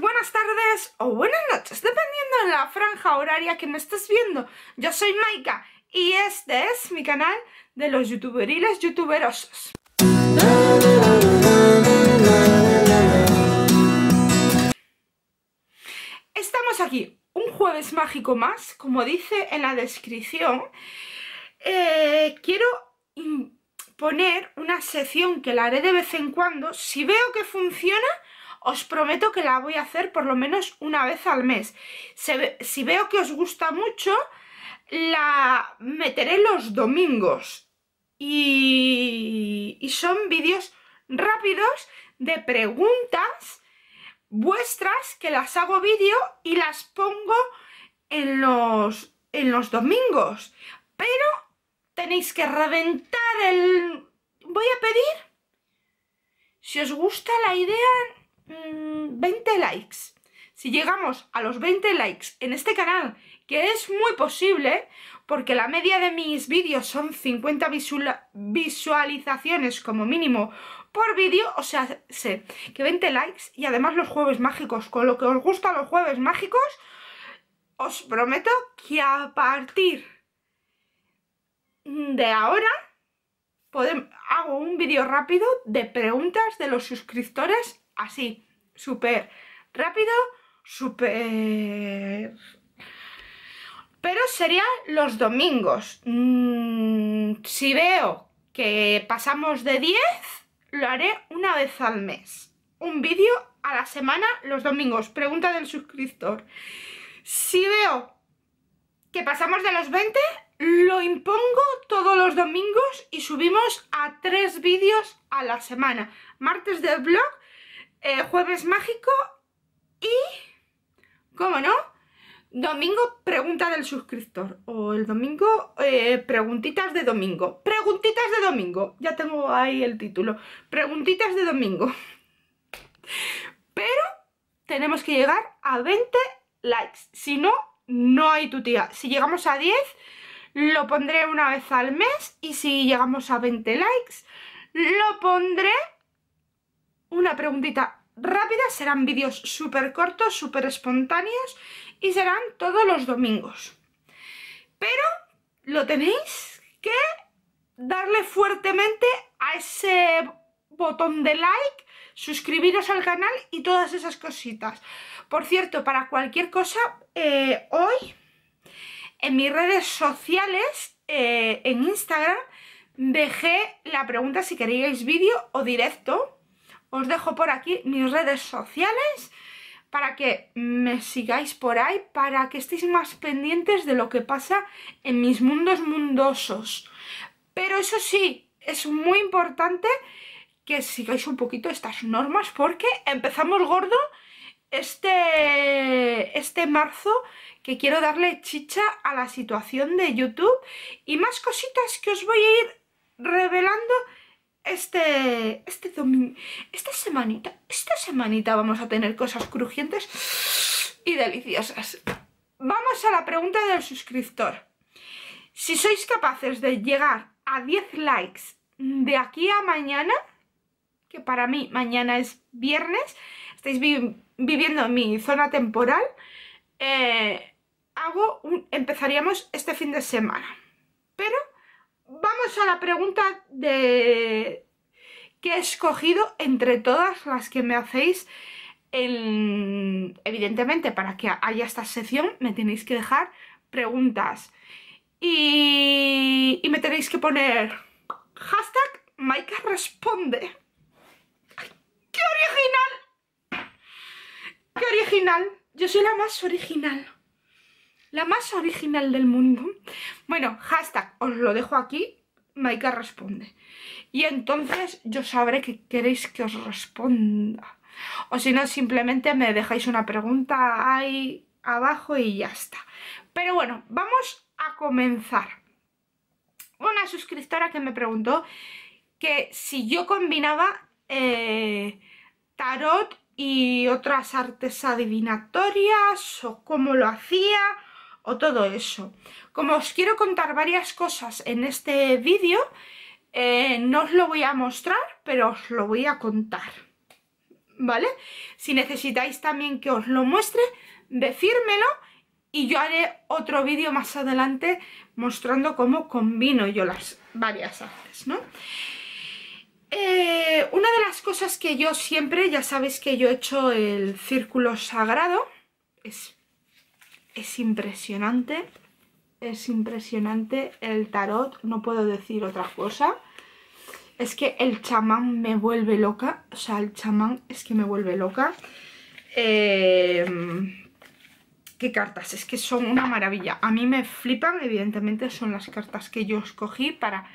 buenas tardes o buenas noches, dependiendo de la franja horaria que me estés viendo. Yo soy Maika y este es mi canal de los youtuberiles youtuberosos. Estamos aquí un jueves mágico más, como dice en la descripción. Eh, quiero poner una sección que la haré de vez en cuando, si veo que funciona os prometo que la voy a hacer por lo menos una vez al mes. si veo que os gusta mucho, la meteré los domingos. Y, son vídeos rápidos de preguntas vuestras que las hago vídeo y las pongo en los, en los domingos. Pero tenéis que reventar el... Voy a pedir... Si os gusta la idea, 20 mm, likes. Si llegamos a los 20 likes en este canal, que es muy posible, porque la media de mis vídeos son 50 visualizaciones como mínimo por vídeo, o sea, sé que 20 likes y además los jueves mágicos, con lo que os gustan los jueves mágicos, os prometo que a partir de ahora hago un vídeo rápido de preguntas de los suscriptores así, súper rápido, súper... Pero serían los domingos. Mm, si veo que pasamos de 10, lo haré una vez al mes. Un vídeo a la semana los domingos. Pregunta del suscriptor. Si veo que pasamos de los 20, lo impongo todos los domingos y subimos a tres vídeos a la semana. Martes del blog eh, jueves Mágico y, ¿cómo no? Domingo pregunta del suscriptor o el domingo eh, preguntitas de domingo. Preguntitas de domingo, ya tengo ahí el título. Preguntitas de domingo. Pero tenemos que llegar a 20 likes, si no, no hay tutía. Si llegamos a 10, lo pondré una vez al mes y si llegamos a 20 likes, lo pondré una preguntita rápida, serán vídeos súper cortos, súper espontáneos y serán todos los domingos. Pero lo tenéis que darle fuertemente a ese botón de like, suscribiros al canal y todas esas cositas. Por cierto, para cualquier cosa, eh, hoy en mis redes sociales, eh, en Instagram, dejé la pregunta si queríais vídeo o directo os dejo por aquí mis redes sociales para que me sigáis por ahí, para que estéis más pendientes de lo que pasa en mis mundos mundosos. Pero eso sí, es muy importante que sigáis un poquito estas normas porque empezamos gordo este, este marzo que quiero darle chicha a la situación de YouTube y más cositas que os voy a ir revelando este, este domingo, esta semanita, esta semanita vamos a tener cosas crujientes y deliciosas. Vamos a la pregunta del suscriptor. Si sois capaces de llegar a 10 likes de aquí a mañana, que para mí mañana es viernes, estáis viviendo mi zona temporal, eh, hago empezaríamos este fin de semana. Pero vamos a la pregunta de que he escogido entre todas las que me hacéis. Evidentemente, para que haya esta sección, me tenéis que dejar preguntas. Y, me tenéis que poner hashtag Maika responde. ¡Qué original! ¡Qué original! Yo soy la más original. La más original del mundo. Bueno, hashtag, os lo dejo aquí. Maika responde. Y entonces yo sabré que queréis que os responda. O si no, simplemente me dejáis una pregunta ahí abajo y ya está. Pero bueno, vamos a comenzar. Una suscriptora que me preguntó que si yo combinaba eh, tarot y otras artes adivinatorias o cómo lo hacía o todo eso. Como os quiero contar varias cosas en este vídeo, eh, no os lo voy a mostrar, pero os lo voy a contar. ¿Vale? Si necesitáis también que os lo muestre, decírmelo y yo haré otro vídeo más adelante mostrando cómo combino yo las varias haces ¿no? Eh, una de las cosas que yo siempre, ya sabéis que yo he hecho el círculo sagrado, es es impresionante, es impresionante el tarot, no puedo decir otra cosa. Es que el chamán me vuelve loca, o sea, el chamán es que me vuelve loca. Em, ¿Qué cartas? Es que son una maravilla. A mí me flipan, evidentemente, son las cartas que yo escogí para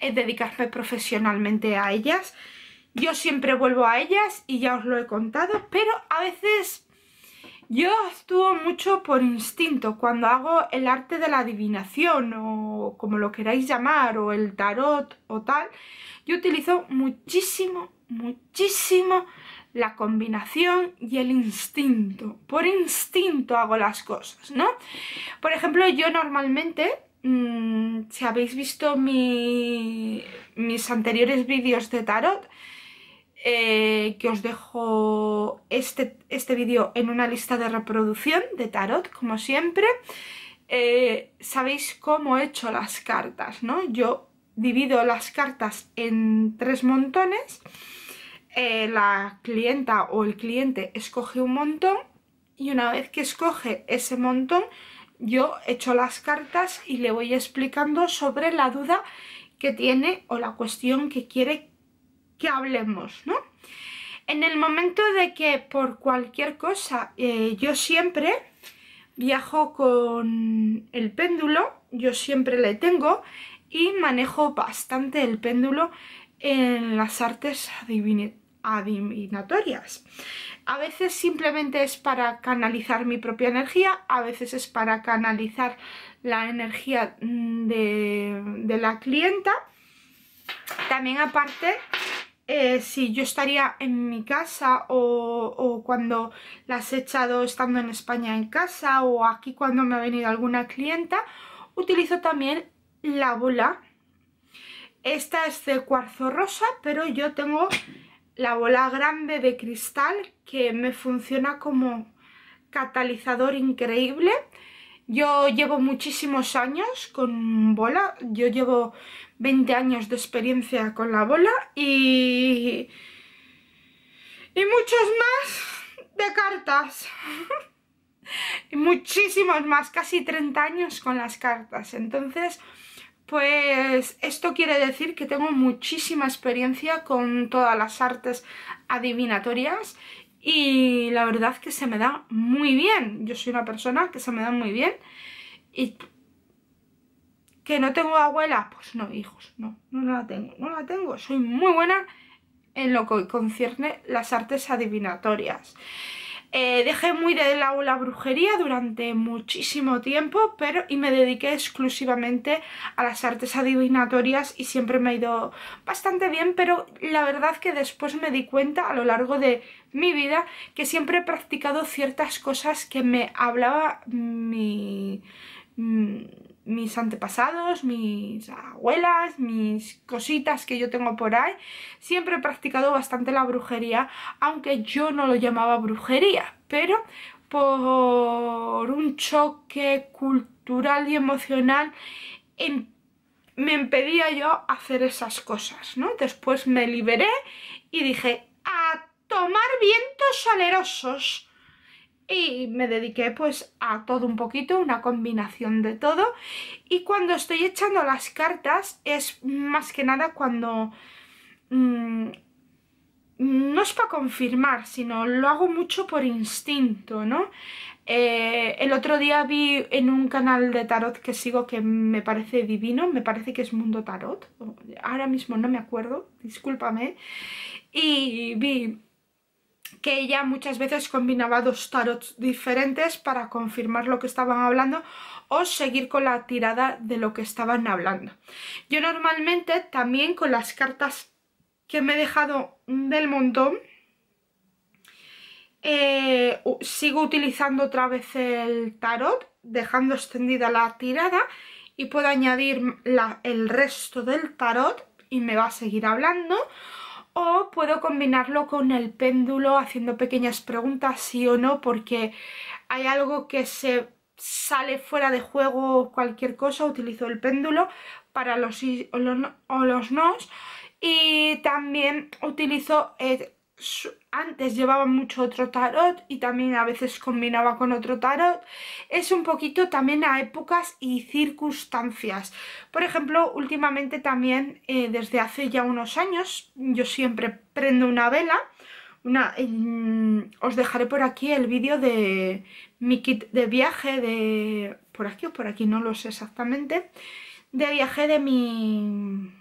eh, dedicarme profesionalmente a ellas. Yo siempre vuelvo a ellas y ya os lo he contado, pero a veces yo actúo mucho por instinto, cuando hago el arte de la adivinación o como lo queráis llamar, o el tarot o tal, yo utilizo muchísimo, muchísimo la combinación y el instinto. Por instinto hago las cosas, ¿no? Por ejemplo, yo normalmente, mm, si habéis visto mis anteriores vídeos de tarot, eh, que os dejo este, este vídeo en una lista de reproducción de tarot, como siempre. Eh, sabéis cómo he hecho las cartas, ¿no? Yo divido las cartas en tres montones. Eh, la clienta o el cliente escoge un montón y una vez que escoge ese montón, yo echo las cartas y le voy explicando sobre la duda que tiene o la cuestión que quiere que hablemos, ¿no? En el momento de que por cualquier cosa eh, yo siempre viajo con el péndulo, yo siempre le tengo y manejo bastante el péndulo en las artes adivinatorias. A veces simplemente es para canalizar mi propia energía, a veces es para canalizar la energía mm, de la clienta. También aparte eh, si yo estaría en mi casa o, o, cuando las he echado estando en España en casa o aquí cuando me ha venido alguna clienta, utilizo también la bola. Esta es de cuarzo rosa, pero yo tengo la bola grande de cristal que me funciona como catalizador increíble. Yo llevo muchísimos años con bola, yo llevo 20 años de experiencia con la bola y, y muchos más de cartas. y muchísimos más, casi 30 años con las cartas. Entonces, pues esto quiere decir que tengo muchísima experiencia con todas las artes adivinatorias y la verdad que se me da muy bien. Yo soy una persona que se me da muy bien y ¿Que no tengo abuela? Pues no, hijos, no, no la tengo, no la tengo. Soy muy buena en lo que concierne las artes adivinatorias. Eh, dejé muy de lado la brujería durante muchísimo tiempo pero y me dediqué exclusivamente a las artes adivinatorias y siempre me ha ido bastante bien pero la verdad que después me di cuenta a lo largo de mi vida que siempre he practicado ciertas cosas que me hablaba mi mm, mis antepasados, mis abuelas, mis cositas que yo tengo por ahí, siempre he practicado bastante la brujería, aunque yo no lo llamaba brujería, pero por un choque cultural y emocional me impedía yo hacer esas cosas, ¿no? Después me liberé y dije, a tomar vientos alerosos, y me dediqué pues a todo un poquito, una combinación de todo y cuando estoy echando las cartas es más que nada cuando mm, no es para confirmar, sino lo hago mucho por instinto, ¿no? Eh, el otro día vi en un canal de tarot que sigo que me parece divino, me parece que es Mundo Tarot, ahora mismo no me acuerdo, discúlpame, y vi que ella muchas veces combinaba dos tarots diferentes para confirmar lo que estaban hablando o seguir con la tirada de lo que estaban hablando. Yo normalmente también con las cartas que me he dejado del montón eh, sigo utilizando otra vez el tarot, dejando extendida la tirada y puedo añadir el resto del tarot y me va a seguir hablando o puedo combinarlo con el péndulo haciendo pequeñas preguntas sí o no porque hay algo que se sale fuera de juego o cualquier cosa, utilizo el péndulo para los sí o los, no nos y también utilizo eh, antes llevaba mucho otro tarot y también a veces combinaba con otro tarot es un poquito también a épocas y circunstancias por ejemplo últimamente también eh, desde hace ya unos años yo siempre prendo una vela una, os dejaré por aquí el vídeo de mi kit de viaje de por aquí o por aquí no lo sé exactamente de viaje de mi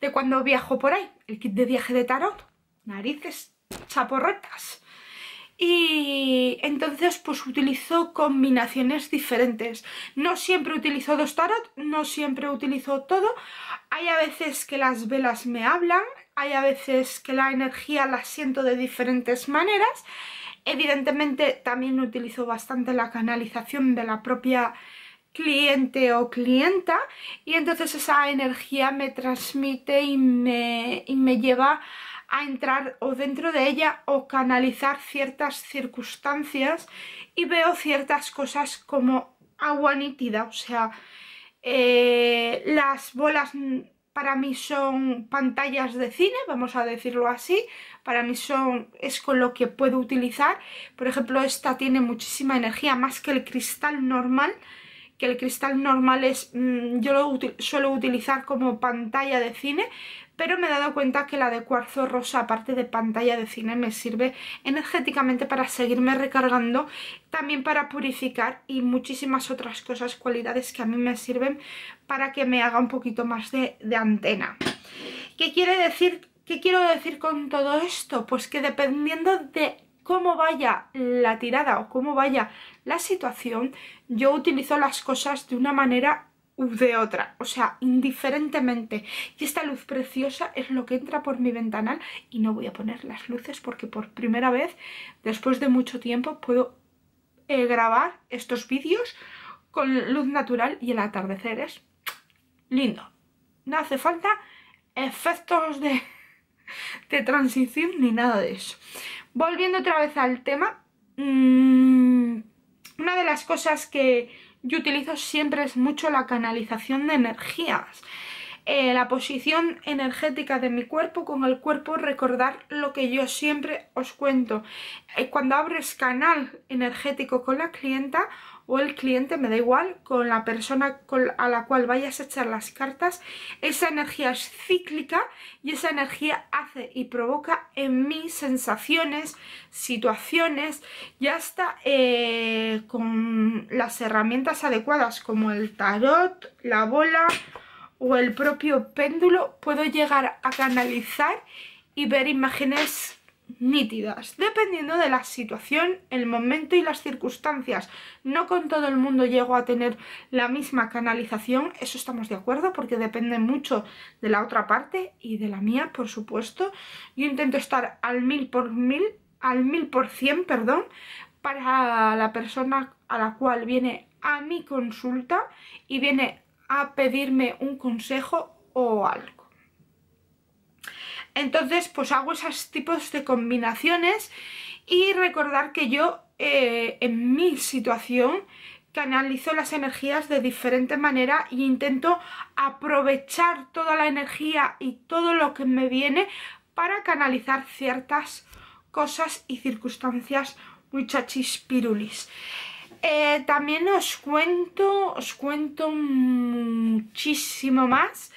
de cuando viajo por ahí, el kit de viaje de tarot, narices chaporretas. Y entonces pues utilizo combinaciones diferentes. No siempre utilizo dos tarot, no siempre utilizo todo. Hay a veces que las velas me hablan, hay a veces que la energía la siento de diferentes maneras. Evidentemente también utilizo bastante la canalización de la propia cliente o clienta y entonces esa energía me transmite y me, me lleva a entrar o dentro de ella o canalizar ciertas circunstancias y veo ciertas cosas como agua nítida, o sea, eh, las bolas para mí son pantallas de cine, vamos a decirlo así, para mí son, es con lo que puedo utilizar, por ejemplo esta tiene muchísima energía, más que el cristal normal, que el cristal normal es, mm, yo lo suelo utilizar como pantalla de cine, pero me he dado cuenta que la de cuarzo rosa, aparte de pantalla de cine, me sirve energéticamente para seguirme recargando, también para purificar y muchísimas otras cosas, cualidades que a mí me sirven para que me haga un poquito más de, antena. ¿Qué quiere decir? ¿Qué quiero decir con todo esto? Pues que dependiendo de como vaya la tirada o cómo vaya la situación, yo utilizo las cosas de una manera u de otra, o sea, indiferentemente. Y esta luz preciosa es lo que entra por mi ventanal y no voy a poner las luces porque por primera vez, después de mucho tiempo, puedo eh, grabar estos vídeos con luz natural y el atardecer es lindo. No hace falta efectos de, de transición ni nada de eso. Volviendo otra vez al tema, mm, una de las cosas que yo utilizo siempre es mucho la canalización de energías. Eh, la posición energética de mi cuerpo con el cuerpo, recordar lo que yo siempre os cuento. Eh, cuando abres canal energético con la clienta, o el cliente, me da igual, con la persona a la cual vayas a echar las cartas, esa energía es cíclica y esa energía hace y provoca en mí sensaciones, situaciones y hasta eh, con las herramientas adecuadas como el tarot, la bola o el propio péndulo, puedo llegar a canalizar y ver imágenes nítidas, dependiendo de la situación, el momento y las circunstancias. No con todo el mundo llego a tener la misma canalización, eso estamos de acuerdo, porque depende mucho de la otra parte y de la mía, por supuesto. Yo intento estar al mil por mil, al mil por cien, perdón, para la persona a la cual viene a mi consulta y viene a pedirme un consejo o algo. Entonces pues hago esos tipos de combinaciones y recordar que yo eh, en mi situación canalizo las energías de diferente manera e intento aprovechar toda la energía y todo lo que me viene para canalizar ciertas cosas y circunstancias muchachis pirulis. Eh, también os cuento, os cuento muchísimo más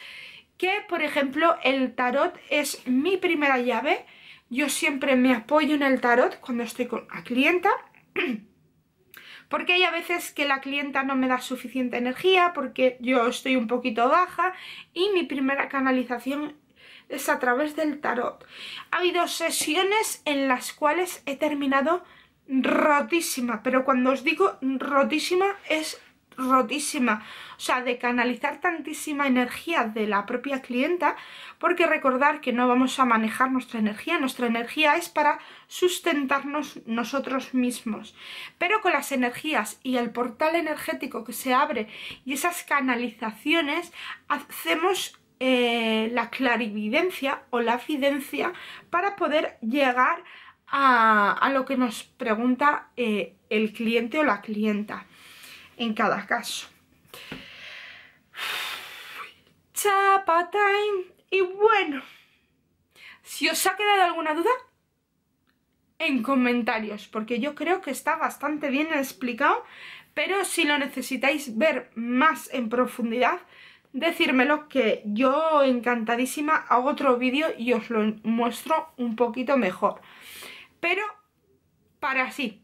que, por ejemplo, el tarot es mi primera llave. Yo siempre me apoyo en el tarot cuando estoy con la clienta. Porque hay a veces que la clienta no me da suficiente energía, porque yo estoy un poquito baja y mi primera canalización es a través del tarot. Ha habido sesiones en las cuales he terminado rotísima, pero cuando os digo rotísima es rotísima, o sea, de canalizar tantísima energía de la propia clienta, porque recordar que no vamos a manejar nuestra energía, nuestra energía es para sustentarnos nosotros mismos, pero con las energías y el portal energético que se abre y esas canalizaciones, hacemos eh, la clarividencia o la fidencia para poder llegar a, lo que nos pregunta eh, el cliente o la clienta en cada caso. Chapa time. Y bueno, si os ha quedado alguna duda, en comentarios, porque yo creo que está bastante bien explicado, pero si lo necesitáis ver más en profundidad, decírmelo que yo encantadísima hago otro vídeo y os lo muestro un poquito mejor. Pero para así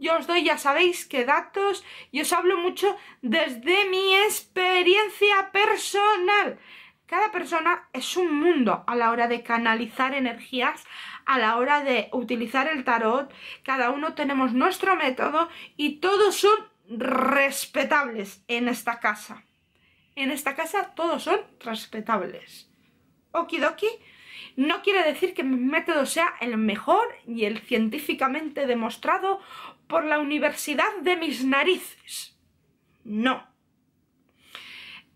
yo os doy, ya sabéis, qué datos y os hablo mucho desde mi experiencia personal. Cada persona es un mundo a la hora de canalizar energías, a la hora de utilizar el tarot. Cada uno tenemos nuestro método y todos son respetables en esta casa. En esta casa todos son respetables. Okidoki no quiere decir que mi método sea el mejor y el científicamente demostrado por la universidad de mis narices. No.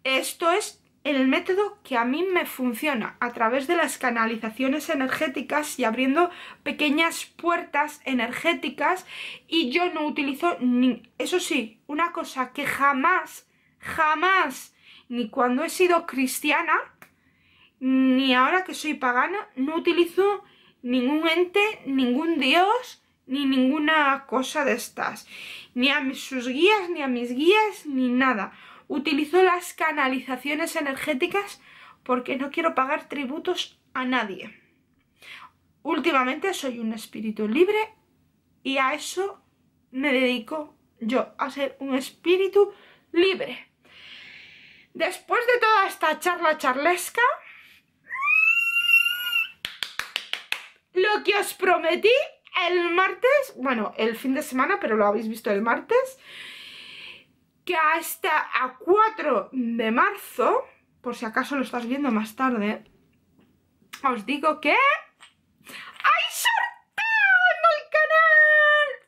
Esto es el método que a mí me funciona a través de las canalizaciones energéticas y abriendo pequeñas puertas energéticas y yo no utilizo ni... Eso sí, una cosa que jamás, jamás, ni cuando he sido cristiana, ni ahora que soy pagana, no utilizo ningún ente, ningún dios, ni ninguna cosa de estas, ni a sus guías, ni a mis guías, ni nada. Utilizo las canalizaciones energéticas porque no quiero pagar tributos a nadie. Últimamente soy un espíritu libre y a eso me dedico yo, a ser un espíritu libre. Después de toda esta charla charlesca, lo que os prometí el martes, bueno, el fin de semana, pero lo habéis visto el martes, que hasta a 4 de marzo, por si acaso lo estás viendo más tarde, os digo que ¡hay sorteo en el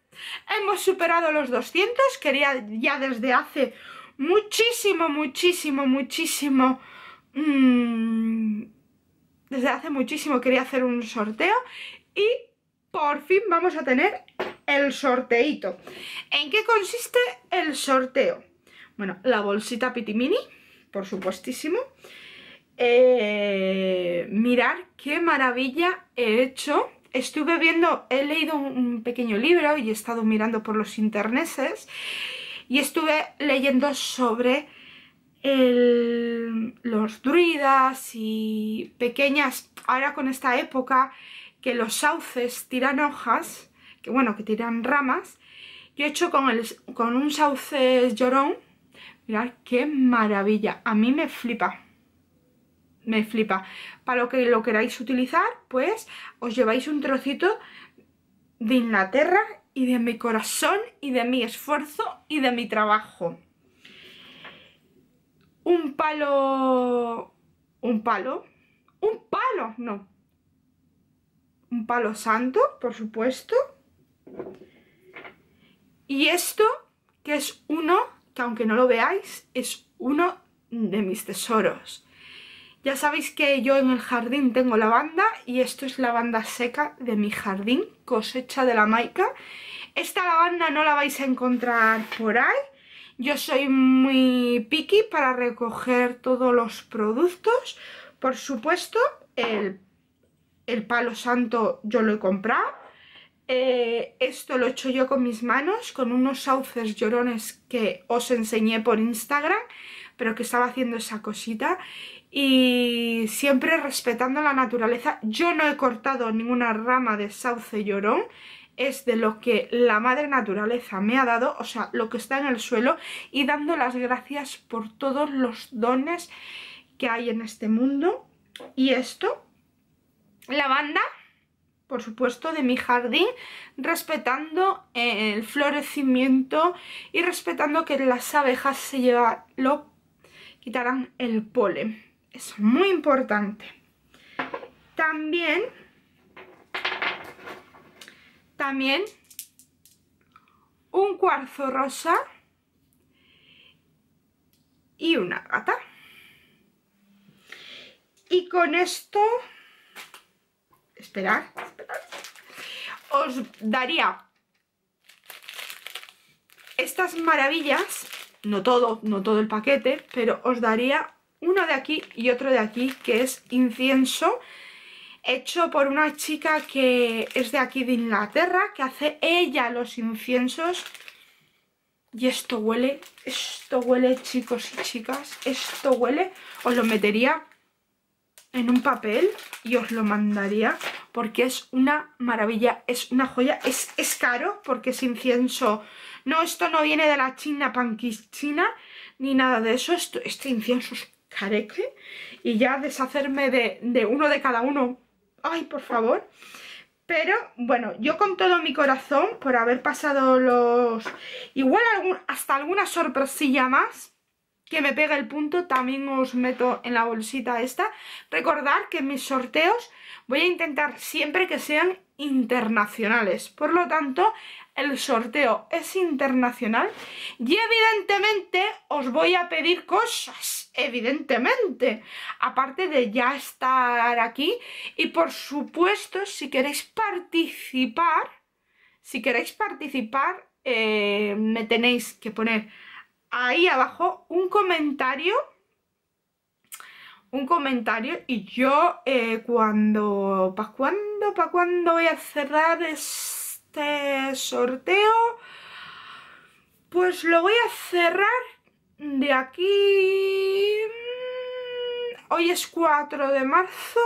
canal! Hemos superado los 200, quería ya desde hace muchísimo, muchísimo, muchísimo... Mm, desde hace muchísimo quería hacer un sorteo y por fin vamos a tener el sorteito. ¿En qué consiste el sorteo? Bueno, la bolsita Pitimini, por supuestísimo. Eh, mirar qué maravilla he hecho. Estuve viendo, he leído un pequeño libro y he estado mirando por los interneses y estuve leyendo sobre los druidas y pequeñas, ahora con esta época, que los sauces tiran hojas, que bueno, que tiran ramas. Yo he hecho con, con un sauce llorón, mirad qué maravilla, a mí me flipa. Me flipa. Para lo que lo queráis utilizar, pues os lleváis un trocito de Inglaterra y de mi corazón y de mi esfuerzo y de mi trabajo. Un palo... Un palo. Un palo, no, un palo santo, por supuesto. Y esto, que es uno, que aunque no lo veáis, es uno de mis tesoros. Ya sabéis que yo en el jardín tengo lavanda y esto es lavanda seca de mi jardín, cosecha de la maica. Esta lavanda no la vais a encontrar por ahí. Yo soy muy picky para recoger todos los productos. Por supuesto, el el palo santo yo lo he comprado. Eh, esto lo he hecho yo con mis manos, con unos sauces llorones que os enseñé por Instagram, pero que estaba haciendo esa cosita. Y siempre respetando la naturaleza. Yo no he cortado ninguna rama de sauce llorón. Es de lo que la madre naturaleza me ha dado, o sea, lo que está en el suelo. Y dando las gracias por todos los dones que hay en este mundo. Y esto lavanda, por supuesto, de mi jardín, respetando eh, el florecimiento y respetando que las abejas se llevan, lo quitarán el polen. Es muy importante. También, también un cuarzo rosa y una gata. Y con esto Esperad, Os daría estas maravillas, no todo, no todo el paquete, pero os daría uno de aquí y otro de aquí, que es incienso, hecho por una chica que es de aquí de Inglaterra, que hace ella los inciensos. Y esto huele, esto huele, chicos y chicas, esto huele. Os lo metería en un papel y os lo mandaría porque es una maravilla, es una joya, es, es caro porque es incienso, no, esto no viene de la China panquichina ni nada de eso, esto, este incienso es careque y ya deshacerme de, uno de cada uno, ay por favor, pero bueno, yo con todo mi corazón por haber pasado los, igual hasta alguna sorpresilla más, que me pega el punto también os meto en la bolsita esta. Recordad que mis sorteos voy a intentar siempre que sean internacionales. Por lo tanto, el sorteo es internacional y evidentemente os voy a pedir cosas, evidentemente, aparte de ya estar aquí y por supuesto si queréis participar, si queréis participar eh, me tenéis que poner ahí abajo un comentario un comentario y yo eh, cuando, ¿para cuando para cuando voy a cerrar este sorteo? Pues lo voy a cerrar de aquí, mm, hoy es 4 de marzo,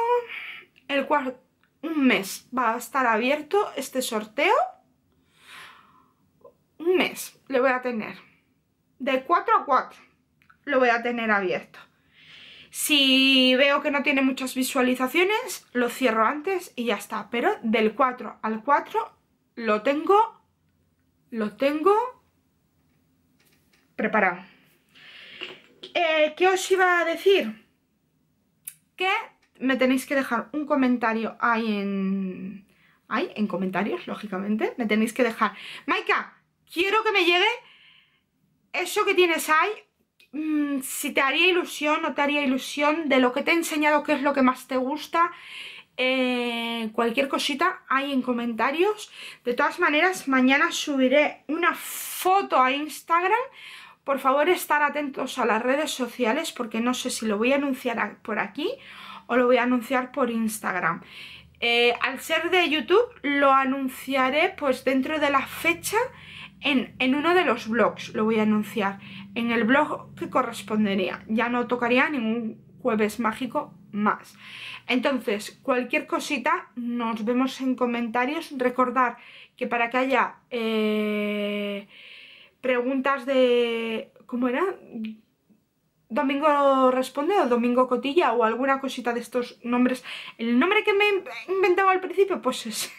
el cuarto, un mes va a estar abierto este sorteo, un mes le voy a tener de 4 a 4 lo voy a tener abierto. Si veo que no tiene muchas visualizaciones, lo cierro antes y ya está. Pero del 4 al 4 lo tengo, lo tengo preparado. Eh, ¿Qué os iba a decir? Que me tenéis que dejar un comentario ahí en... Ahí, en comentarios, lógicamente. Me tenéis que dejar. Maika, quiero que me llegue eso que tienes ahí, mm, si te haría ilusión o te haría ilusión de lo que te he enseñado, qué es lo que más te gusta, eh, cualquier cosita ahí en comentarios. De todas maneras, mañana subiré una foto a Instagram. Por favor, estar atentos a las redes sociales porque no sé si lo voy a anunciar por aquí o lo voy a anunciar por Instagram. Eh, al ser de YouTube lo anunciaré pues dentro de la fecha en, uno de los blogs, lo voy a anunciar, en el blog que correspondería. Ya no tocaría ningún jueves mágico más. Entonces, cualquier cosita, nos vemos en comentarios. Recordar que para que haya eh, preguntas de... ¿Cómo era? Domingo Responde o Domingo Cotilla o alguna cosita de estos nombres. El nombre que me he inventado al principio, pues es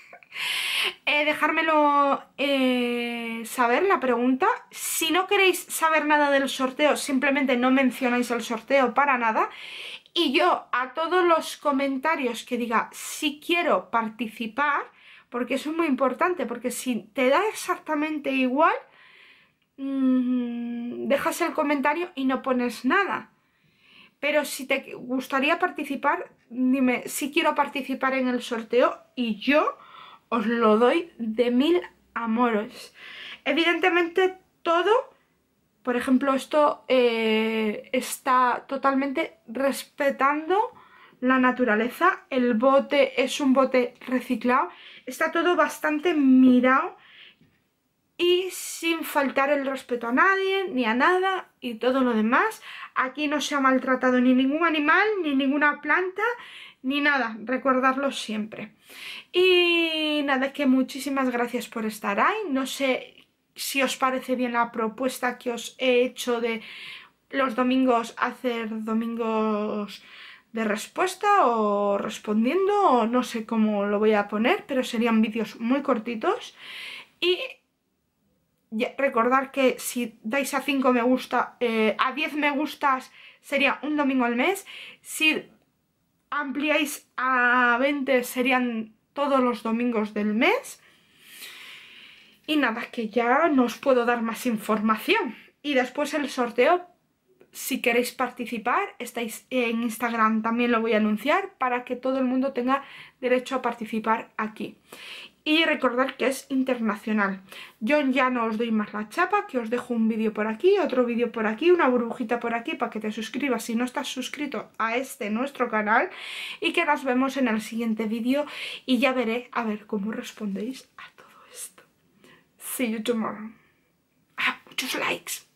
eh, dejármelo eh, saber la pregunta. Si no queréis saber nada del sorteo, simplemente no mencionáis el sorteo para nada. Y yo a todos los comentarios que diga si quiero participar, porque eso es muy importante, porque si te da exactamente igual, mm, dejas el comentario y no pones nada. Pero si te gustaría participar, dime si quiero participar en el sorteo y yo os lo doy de mil amores. Evidentemente todo, por ejemplo esto eh, está totalmente respetando la naturaleza, el bote es un bote reciclado, está todo bastante mirado y sin faltar el respeto a nadie, ni a nada y todo lo demás. Aquí no se ha maltratado ni ningún animal, ni ninguna planta, ni nada, recordarlo siempre. Y nada, que muchísimas gracias por estar ahí, no sé si os parece bien la propuesta que os he hecho de los domingos hacer domingos de respuesta o respondiendo o no sé cómo lo voy a poner, pero serían vídeos muy cortitos y recordar que si dais a 5 me gusta, eh, a 10 me gustas sería un domingo al mes, si ampliáis a 20 serían todos los domingos del mes. Y nada, que ya no os puedo dar más información. Y después el sorteo, si queréis participar, estáis en Instagram, también lo voy a anunciar para que todo el mundo tenga derecho a participar aquí y recordar que es internacional. Yo ya no os doy más la chapa, que os dejo un vídeo por aquí, otro vídeo por aquí, una burbujita por aquí para que te suscribas si no estás suscrito a este nuestro canal y que nos vemos en el siguiente vídeo y ya veré a ver cómo respondéis a todo esto. See you tomorrow. Ah, muchos likes.